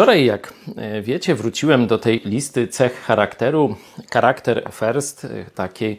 Wczoraj, jak e, wiecie, wróciłem do tej listy cech charakteru. Charakter first, e, takiej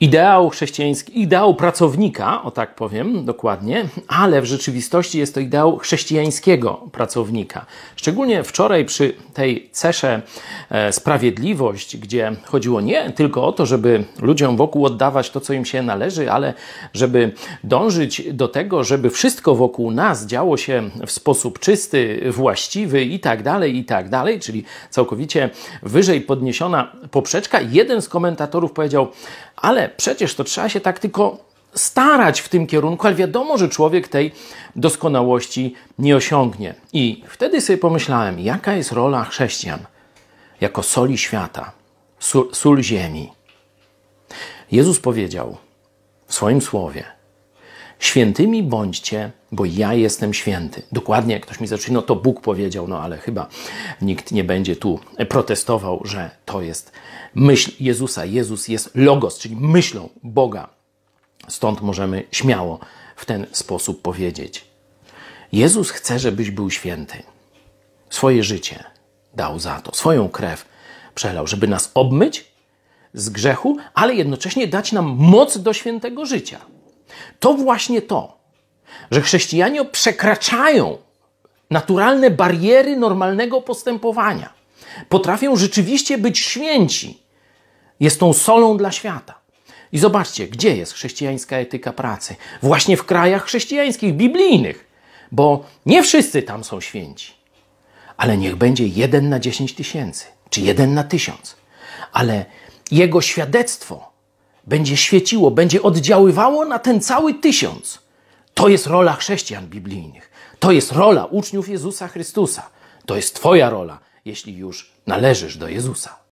ideał chrześcijański, ideał pracownika, o tak powiem dokładnie, ale w rzeczywistości jest to ideał chrześcijańskiego pracownika. Szczególnie wczoraj przy tej cesze e, sprawiedliwość, gdzie chodziło nie tylko o to, żeby ludziom wokół oddawać to, co im się należy, ale żeby dążyć do tego, żeby wszystko wokół nas działo się w sposób czysty, właściwy i tak dalej, i tak dalej, czyli całkowicie wyżej podniesiona poprzeczka. Jeden z komentatorów powiedział, ale przecież to trzeba się tak tylko starać w tym kierunku, ale wiadomo, że człowiek tej doskonałości nie osiągnie. I wtedy sobie pomyślałem, jaka jest rola chrześcijan jako soli świata, sól, sól ziemi. Jezus powiedział w swoim słowie – Świętymi bądźcie, bo ja jestem święty. Dokładnie, jak ktoś mi zacznie, no to Bóg powiedział, no ale chyba nikt nie będzie tu protestował, że to jest myśl Jezusa. Jezus jest logos, czyli myślą Boga. Stąd możemy śmiało w ten sposób powiedzieć. Jezus chce, żebyś był święty. Swoje życie dał za to, swoją krew przelał, żeby nas obmyć z grzechu, ale jednocześnie dać nam moc do świętego życia. To właśnie to, że chrześcijanie przekraczają naturalne bariery normalnego postępowania. Potrafią rzeczywiście być święci. Jest tą solą dla świata. I zobaczcie, gdzie jest chrześcijańska etyka pracy? Właśnie w krajach chrześcijańskich, biblijnych, bo nie wszyscy tam są święci. Ale niech będzie jeden na dziesięć tysięcy, czy jeden na tysiąc. Ale jego świadectwo będzie świeciło, będzie oddziaływało na ten cały tysiąc. To jest rola chrześcijan biblijnych. To jest rola uczniów Jezusa Chrystusa. To jest Twoja rola, jeśli już należysz do Jezusa.